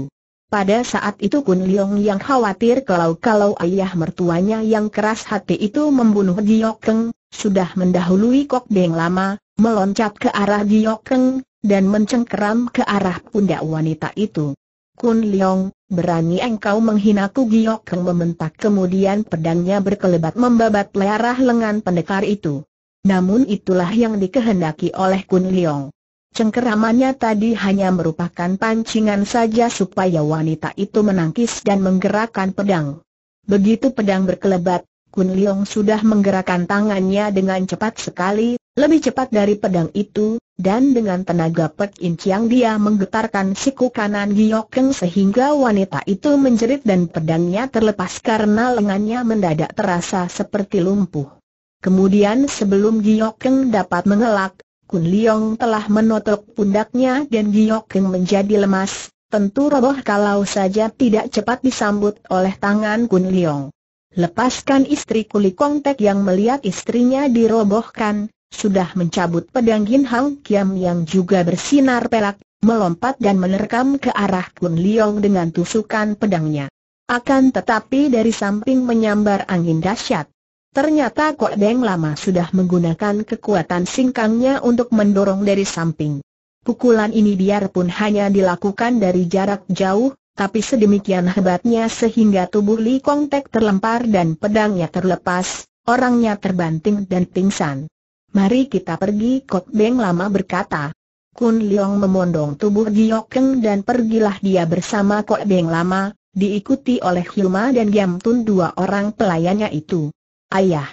Pada saat itu Kun Leong yang khawatir kalau-kalau ayah mertuanya yang keras hati itu membunuh Giok sudah mendahului Kok Beng lama, meloncat ke arah Giokeng, dan mencengkeram ke arah pundak wanita itu. Kun Leong, berani engkau menghinaku Giokeng membentak kemudian pedangnya berkelebat membabat leherah lengan pendekar itu. Namun itulah yang dikehendaki oleh Kun Leong. Cengkeramannya tadi hanya merupakan pancingan saja supaya wanita itu menangkis dan menggerakkan pedang. Begitu pedang berkelebat, Kun Leong sudah menggerakkan tangannya dengan cepat sekali, lebih cepat dari pedang itu, dan dengan tenaga Pek In dia menggetarkan siku kanan Giokeng sehingga wanita itu menjerit dan pedangnya terlepas karena lengannya mendadak terasa seperti lumpuh. Kemudian sebelum Giokeng dapat mengelak, Kun Leong telah menotok pundaknya dan Giokeng menjadi lemas, tentu roboh kalau saja tidak cepat disambut oleh tangan Kun Leong. Lepaskan istri kuli Kongtek yang melihat istrinya dirobohkan, sudah mencabut pedang Yin Hang Kiam yang juga bersinar pelak, melompat dan menerkam ke arah Kun Liong dengan tusukan pedangnya. Akan tetapi dari samping menyambar angin dahsyat. Ternyata Kok Deng Lama sudah menggunakan kekuatan singkangnya untuk mendorong dari samping. Pukulan ini biarpun hanya dilakukan dari jarak jauh, tapi sedemikian hebatnya sehingga tubuh Li Kong Tek terlempar dan pedangnya terlepas, orangnya terbanting dan pingsan. Mari kita pergi Kok Beng lama berkata. Kun Leong memondong tubuh Giok Keng dan pergilah dia bersama Kok Beng lama, diikuti oleh Hilma dan Giam Tun dua orang pelayannya itu. Ayah.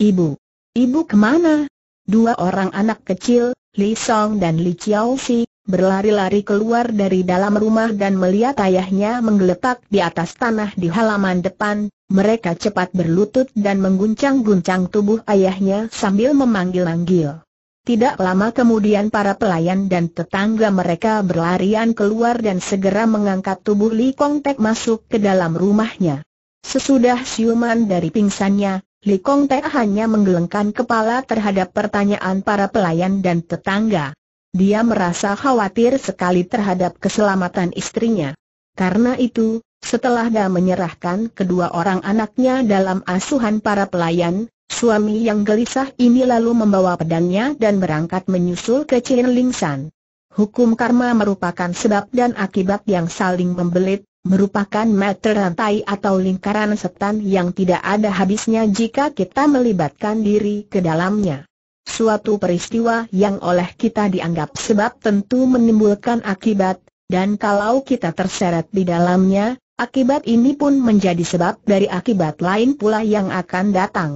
Ibu. Ibu kemana? Dua orang anak kecil, Li Song dan Li Chiao Si, berlari-lari keluar dari dalam rumah dan melihat ayahnya menggeletak di atas tanah di halaman depan, mereka cepat berlutut dan mengguncang-guncang tubuh ayahnya sambil memanggil-manggil. Tidak lama kemudian para pelayan dan tetangga mereka berlarian keluar dan segera mengangkat tubuh Li Kong Tek masuk ke dalam rumahnya. Sesudah siuman dari pingsannya, Li Kong Tek hanya menggelengkan kepala terhadap pertanyaan para pelayan dan tetangga. Dia merasa khawatir sekali terhadap keselamatan istrinya. Karena itu, setelah dia menyerahkan kedua orang anaknya dalam asuhan para pelayan, suami yang gelisah ini lalu membawa pedangnya dan berangkat menyusul ke ling Lingsan. Hukum karma merupakan sebab dan akibat yang saling membelit, merupakan meter rantai atau lingkaran setan yang tidak ada habisnya jika kita melibatkan diri ke dalamnya suatu peristiwa yang oleh kita dianggap sebab tentu menimbulkan akibat, dan kalau kita terseret di dalamnya, akibat ini pun menjadi sebab dari akibat lain pula yang akan datang.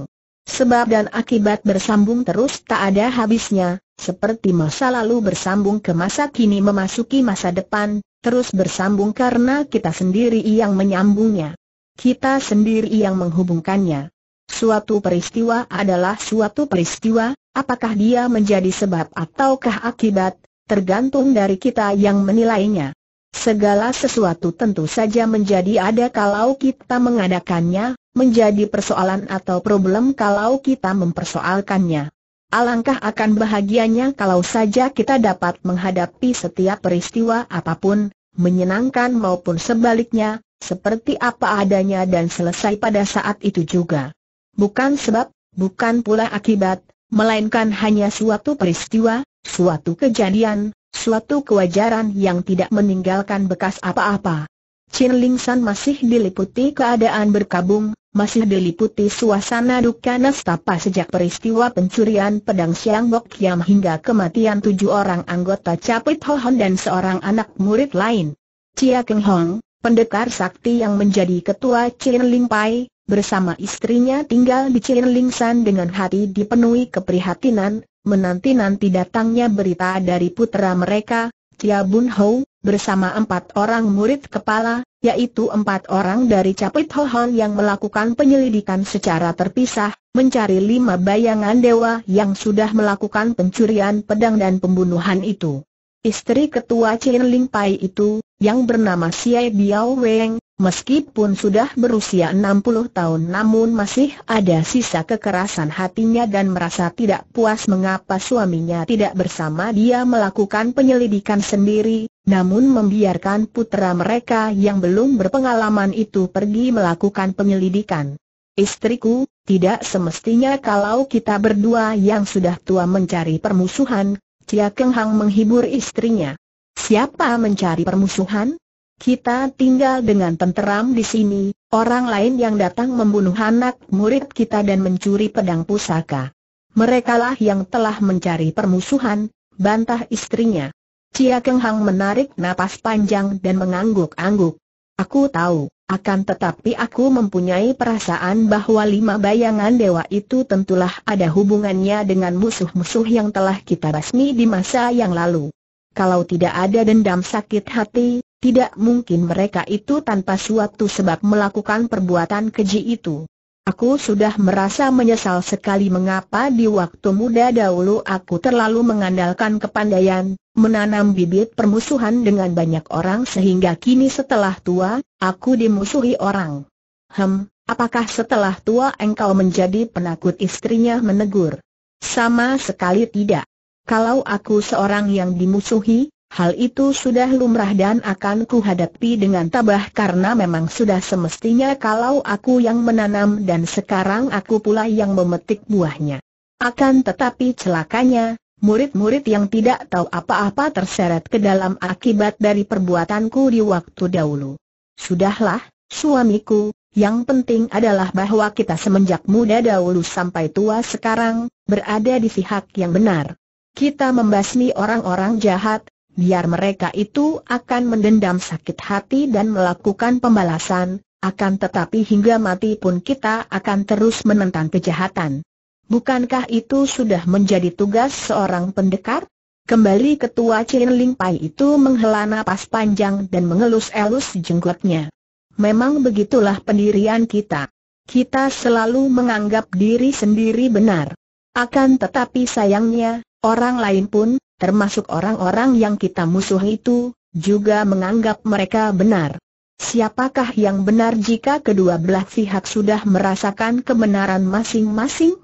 Sebab dan akibat bersambung terus tak ada habisnya, seperti masa lalu bersambung ke masa kini memasuki masa depan, terus bersambung karena kita sendiri yang menyambungnya. Kita sendiri yang menghubungkannya. Suatu peristiwa adalah suatu peristiwa, apakah dia menjadi sebab ataukah akibat, tergantung dari kita yang menilainya. Segala sesuatu tentu saja menjadi ada kalau kita mengadakannya, menjadi persoalan atau problem kalau kita mempersoalkannya. Alangkah akan bahagianya kalau saja kita dapat menghadapi setiap peristiwa apapun, menyenangkan maupun sebaliknya, seperti apa adanya dan selesai pada saat itu juga. Bukan sebab, bukan pula akibat, melainkan hanya suatu peristiwa, suatu kejadian, suatu kewajaran yang tidak meninggalkan bekas apa-apa. Chin Ling San masih diliputi keadaan berkabung, masih diliputi suasana duka nestapa sejak peristiwa pencurian pedang Siang Bok Kiam hingga kematian tujuh orang anggota Capit Ho Hon dan seorang anak murid lain. Cia Keng Hong, pendekar sakti yang menjadi ketua Chin Ling Pai, bersama istrinya tinggal di Cilingsan dengan hati dipenuhi keprihatinan, menanti-nanti datangnya berita dari putera mereka, Chia Bun Ho, bersama empat orang murid kepala, yaitu empat orang dari Capit Ho Hon yang melakukan penyelidikan secara terpisah, mencari lima bayangan dewa yang sudah melakukan pencurian pedang dan pembunuhan itu. Istri ketua Chin Ling Pai itu, yang bernama Xie Biao Weng, Meskipun sudah berusia 60 tahun namun masih ada sisa kekerasan hatinya dan merasa tidak puas mengapa suaminya tidak bersama dia melakukan penyelidikan sendiri, namun membiarkan putra mereka yang belum berpengalaman itu pergi melakukan penyelidikan. Istriku, tidak semestinya kalau kita berdua yang sudah tua mencari permusuhan, Chia Keng Hang menghibur istrinya. Siapa mencari permusuhan? Kita tinggal dengan tenteram di sini, orang lain yang datang membunuh anak murid kita dan mencuri pedang pusaka. Merekalah yang telah mencari permusuhan, bantah istrinya. Cia Keng Hang menarik napas panjang dan mengangguk-angguk. Aku tahu, akan tetapi aku mempunyai perasaan bahwa lima bayangan dewa itu tentulah ada hubungannya dengan musuh-musuh yang telah kita basmi di masa yang lalu. Kalau tidak ada dendam sakit hati, tidak mungkin mereka itu tanpa suatu sebab melakukan perbuatan keji itu. Aku sudah merasa menyesal sekali mengapa di waktu muda dahulu aku terlalu mengandalkan kepandaian, menanam bibit permusuhan dengan banyak orang sehingga kini setelah tua, aku dimusuhi orang. Hem, apakah setelah tua engkau menjadi penakut istrinya menegur? Sama sekali tidak. Kalau aku seorang yang dimusuhi, Hal itu sudah lumrah dan akan kuhadapi dengan tabah karena memang sudah semestinya kalau aku yang menanam dan sekarang aku pula yang memetik buahnya. Akan tetapi celakanya, murid-murid yang tidak tahu apa-apa terseret ke dalam akibat dari perbuatanku di waktu dahulu. Sudahlah, suamiku, yang penting adalah bahwa kita semenjak muda dahulu sampai tua sekarang, berada di pihak yang benar. Kita membasmi orang-orang jahat, biar mereka itu akan mendendam sakit hati dan melakukan pembalasan, akan tetapi hingga mati pun kita akan terus menentang kejahatan. Bukankah itu sudah menjadi tugas seorang pendekar? Kembali ketua Chin Ling Pai itu menghela napas panjang dan mengelus-elus jenggotnya. Memang begitulah pendirian kita. Kita selalu menganggap diri sendiri benar. Akan tetapi sayangnya, orang lain pun, termasuk orang-orang yang kita musuh itu, juga menganggap mereka benar. Siapakah yang benar jika kedua belah pihak sudah merasakan kebenaran masing-masing?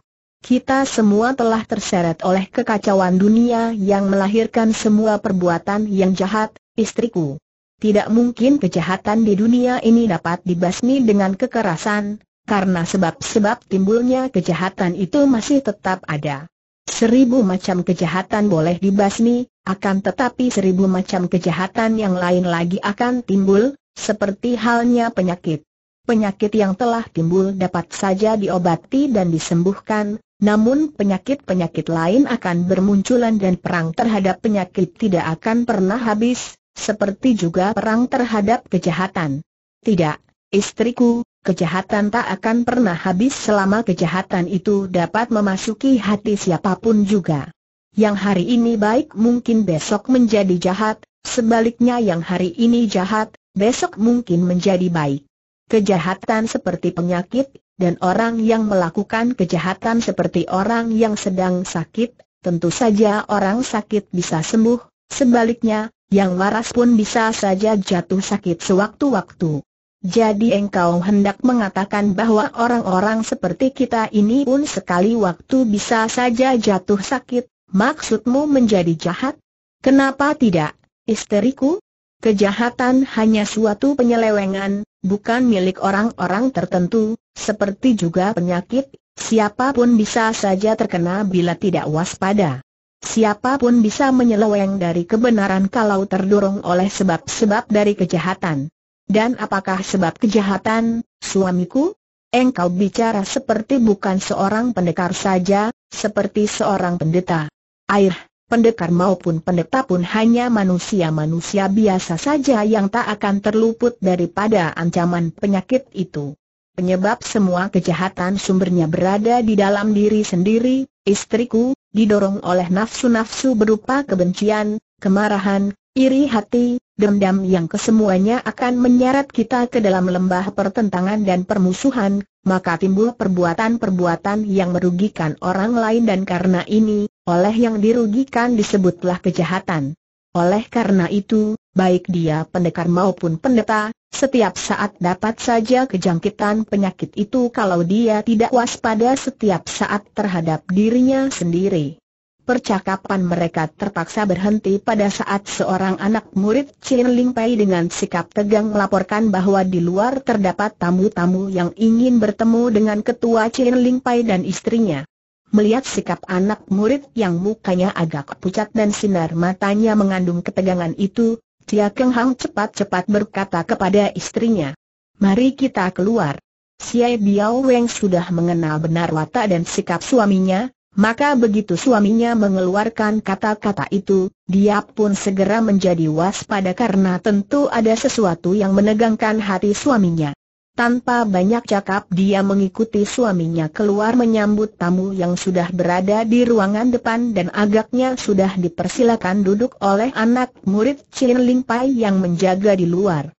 Kita semua telah terseret oleh kekacauan dunia yang melahirkan semua perbuatan yang jahat, istriku. Tidak mungkin kejahatan di dunia ini dapat dibasmi dengan kekerasan, karena sebab-sebab timbulnya kejahatan itu masih tetap ada. Seribu macam kejahatan boleh dibasmi, akan tetapi seribu macam kejahatan yang lain lagi akan timbul, seperti halnya penyakit. Penyakit yang telah timbul dapat saja diobati dan disembuhkan, namun penyakit-penyakit lain akan bermunculan dan perang terhadap penyakit tidak akan pernah habis, seperti juga perang terhadap kejahatan. Tidak, istriku, Kejahatan tak akan pernah habis selama kejahatan itu dapat memasuki hati siapapun juga. Yang hari ini baik mungkin besok menjadi jahat, sebaliknya yang hari ini jahat, besok mungkin menjadi baik. Kejahatan seperti penyakit, dan orang yang melakukan kejahatan seperti orang yang sedang sakit, tentu saja orang sakit bisa sembuh, sebaliknya, yang waras pun bisa saja jatuh sakit sewaktu-waktu. Jadi engkau hendak mengatakan bahwa orang-orang seperti kita ini pun sekali waktu bisa saja jatuh sakit, maksudmu menjadi jahat? Kenapa tidak, isteriku? Kejahatan hanya suatu penyelewengan, bukan milik orang-orang tertentu, seperti juga penyakit, siapapun bisa saja terkena bila tidak waspada. Siapapun bisa menyeleweng dari kebenaran kalau terdorong oleh sebab-sebab dari kejahatan. Dan apakah sebab kejahatan, suamiku? Engkau bicara seperti bukan seorang pendekar saja, seperti seorang pendeta. Air, pendekar maupun pendeta pun hanya manusia-manusia biasa saja yang tak akan terluput daripada ancaman penyakit itu. Penyebab semua kejahatan sumbernya berada di dalam diri sendiri, istriku, didorong oleh nafsu-nafsu berupa kebencian, kemarahan, Iri hati, dendam yang kesemuanya akan menyeret kita ke dalam lembah pertentangan dan permusuhan, maka timbul perbuatan-perbuatan yang merugikan orang lain dan karena ini, oleh yang dirugikan disebutlah kejahatan. Oleh karena itu, baik dia pendekar maupun pendeta, setiap saat dapat saja kejangkitan penyakit itu kalau dia tidak waspada setiap saat terhadap dirinya sendiri. Percakapan mereka terpaksa berhenti pada saat seorang anak murid Chin Ling Pei dengan sikap tegang melaporkan bahwa di luar terdapat tamu-tamu yang ingin bertemu dengan ketua Chin Ling Pei dan istrinya. Melihat sikap anak murid yang mukanya agak pucat dan sinar matanya mengandung ketegangan itu, Chia Keng Hang cepat-cepat berkata kepada istrinya, Mari kita keluar. Xie Biao Weng sudah mengenal benar watak dan sikap suaminya, maka begitu suaminya mengeluarkan kata-kata itu, dia pun segera menjadi waspada karena tentu ada sesuatu yang menegangkan hati suaminya. Tanpa banyak cakap dia mengikuti suaminya keluar menyambut tamu yang sudah berada di ruangan depan dan agaknya sudah dipersilakan duduk oleh anak murid Ling Pai yang menjaga di luar.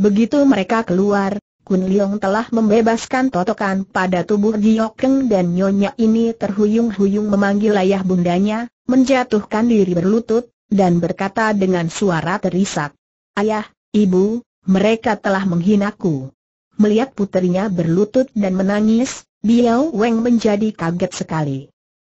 Begitu mereka keluar, Kun Leong telah membebaskan totokan pada tubuh Keng dan nyonya ini terhuyung-huyung memanggil ayah bundanya, menjatuhkan diri berlutut, dan berkata dengan suara terisak. Ayah, ibu, mereka telah menghinaku. Melihat putrinya berlutut dan menangis, Biao Weng menjadi kaget sekali.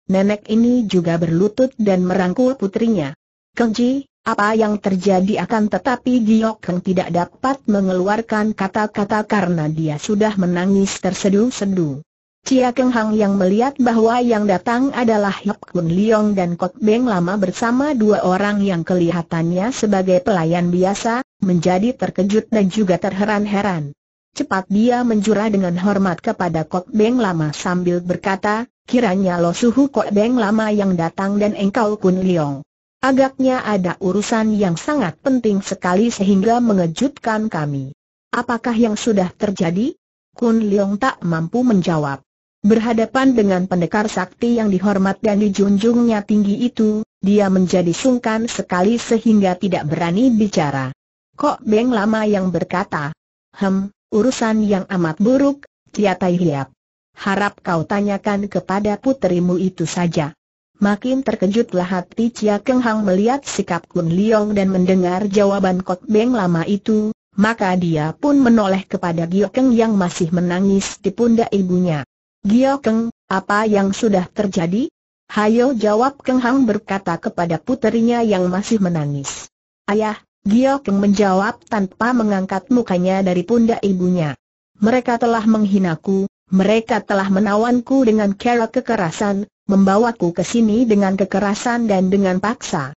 Nenek ini juga berlutut dan merangkul putrinya. Kengji, apa yang terjadi akan tetapi Giok Keng tidak dapat mengeluarkan kata-kata karena dia sudah menangis terseduh sedu Cia Keng Hang yang melihat bahwa yang datang adalah Hip Kun Leong dan Kok Beng lama bersama dua orang yang kelihatannya sebagai pelayan biasa, menjadi terkejut dan juga terheran-heran. Cepat dia menjurah dengan hormat kepada Kok Beng lama sambil berkata, kiranya Lo Suhu Kok Beng lama yang datang dan engkau Kun Leong. Agaknya ada urusan yang sangat penting sekali sehingga mengejutkan kami. Apakah yang sudah terjadi? Kun Leong tak mampu menjawab. Berhadapan dengan pendekar sakti yang dihormat dan dijunjungnya tinggi itu, dia menjadi sungkan sekali sehingga tidak berani bicara. Kok Beng Lama yang berkata, Hem, urusan yang amat buruk, Tai Hiap. Harap kau tanyakan kepada puterimu itu saja. Makin terkejutlah hati Chia Keng Hang melihat sikap Kun Liong dan mendengar jawaban Kot Beng lama itu, maka dia pun menoleh kepada Gio Keng yang masih menangis di pundak ibunya. Gio Keng, apa yang sudah terjadi? Hayo jawab Keng Hang berkata kepada puterinya yang masih menangis. Ayah, Gio Keng menjawab tanpa mengangkat mukanya dari pundak ibunya. Mereka telah menghinaku, mereka telah menawanku dengan cara kekerasan, membawaku ke sini dengan kekerasan dan dengan paksa.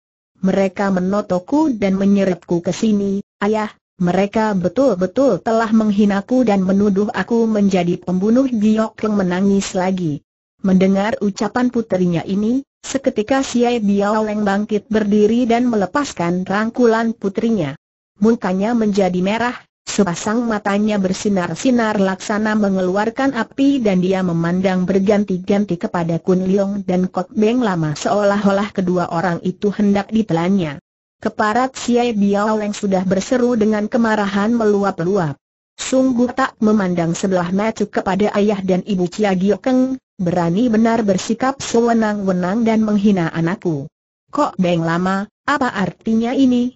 Mereka menotoku dan menyeretku ke sini, ayah, mereka betul-betul telah menghinaku dan menuduh aku menjadi pembunuh Giok yang menangis lagi. Mendengar ucapan putrinya ini, seketika Siai Biao Leng bangkit berdiri dan melepaskan rangkulan putrinya. Mukanya menjadi merah, Sepasang matanya bersinar-sinar laksana mengeluarkan api dan dia memandang berganti-ganti kepada Kun Leong dan Kok Beng lama seolah-olah kedua orang itu hendak ditelannya. Keparat Siai Biao yang sudah berseru dengan kemarahan meluap-luap. Sungguh tak memandang sebelah mata kepada ayah dan ibu Cia Giokeng, berani benar bersikap sewenang-wenang dan menghina anakku. Kok Beng lama, apa artinya ini?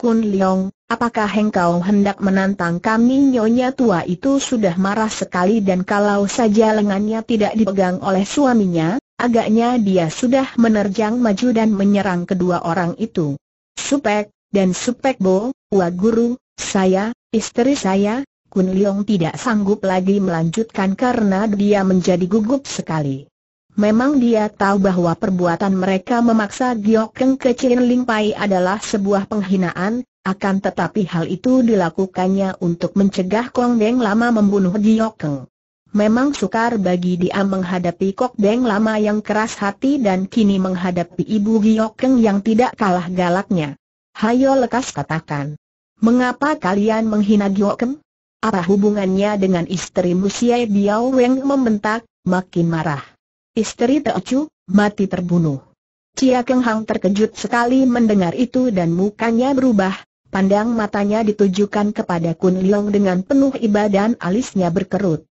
Kun Leong, apakah engkau hendak menantang kami nyonya tua itu sudah marah sekali dan kalau saja lengannya tidak dipegang oleh suaminya, agaknya dia sudah menerjang maju dan menyerang kedua orang itu. Supek, dan Supek Bo, Wah Guru, saya, istri saya, Kun Leong tidak sanggup lagi melanjutkan karena dia menjadi gugup sekali. Memang dia tahu bahwa perbuatan mereka memaksa Giokeng ke Ling Pai adalah sebuah penghinaan, akan tetapi hal itu dilakukannya untuk mencegah Kong Deng Lama membunuh Giokeng. Memang sukar bagi dia menghadapi Kok Deng Lama yang keras hati dan kini menghadapi Ibu Giokeng yang tidak kalah galaknya. Hayo lekas katakan. Mengapa kalian menghina Giokeng? Apa hubungannya dengan istri Musiai Biao Weng membentak, makin marah. Istri Teocu, mati terbunuh. Cia Keng Hang terkejut sekali mendengar itu dan mukanya berubah, pandang matanya ditujukan kepada Kun Leong dengan penuh ibadah dan alisnya berkerut.